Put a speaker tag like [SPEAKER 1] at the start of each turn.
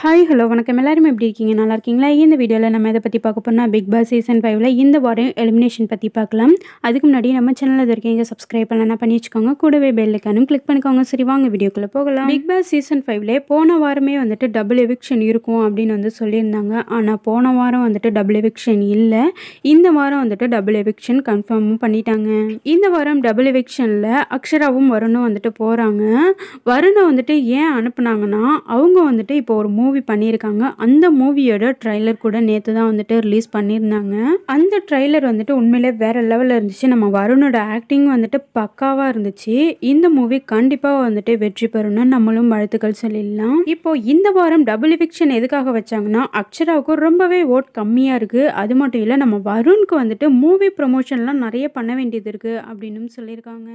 [SPEAKER 1] hi hello வணக்கம் எல்லாருமே எப்படி இருக்கீங்க நல்லா இருக்கீங்களா இந்த வீடியோவில் நம்ம இதை பற்றி பார்க்க போனால் பிக் பாஸ் சீசன் ஃபைவ்ல இந்த வாரம் எலிமினேஷன் பற்றி பார்க்கலாம் அதுக்கு முன்னாடி நம்ம சேனலில் இது வரைக்கும் சப்ஸ்கிரைப் பண்ணலாம் பண்ணி வச்சுக்கோங்க கூடவே பெல்லுக்கானும் கிளிக் பண்ணிக்கோங்க சரி வாங்க வீடியோக்குள்ளே போகலாம் பிக் பாஸ் சீசன் ஃபைவ்ல போன வாரமே வந்துட்டு டபுள் எவிக்ஷன் இருக்கும் அப்படின்னு வந்து சொல்லியிருந்தாங்க ஆனால் போன வாரம் வந்துட்டு டபுள் எவிக்ஷன் இல்லை இந்த வாரம் வந்துட்டு டபுள் எவிக்ஷன் கன்ஃபார்மும் பண்ணிட்டாங்க இந்த வாரம் டபுள் எவிக்ஷனில் அக்ஷராவும் வருணும் வந்துட்டு போகிறாங்க வருணை வந்துட்டு ஏன் அனுப்புனாங்கன்னா அவங்க வந்துட்டு இப்போ ஒரு மூவி பண்ணியிருக்காங்க அந்த மூவியோட ட்ரைலர் கூட நேற்று தான் வந்துட்டு ரிலீஸ் பண்ணியிருந்தாங்க அந்த ட்ரைலர் வந்துட்டு உண்மையிலே வேற லெவலில் இருந்துச்சு நம்ம வருணோட ஆக்டிங் வந்துட்டு பக்காவாக இருந்துச்சு இந்த மூவி கண்டிப்பாக வந்துட்டு வெற்றி பெறும்னு நம்மளும் வாழ்த்துக்கள் சொல்லிடலாம் இப்போ இந்த வாரம் டபுள் ஃபிக்ஷன் எதுக்காக வச்சாங்கன்னா அக்ஷராவுக்கு ரொம்பவே ஓட் கம்மியாக இருக்குது அது மட்டும் இல்லை நம்ம வருண்க்கு வந்துட்டு மூவி ப்ரொமோஷன்லாம் நிறைய பண்ண வேண்டியது இருக்குது அப்படின்னு சொல்லியிருக்காங்க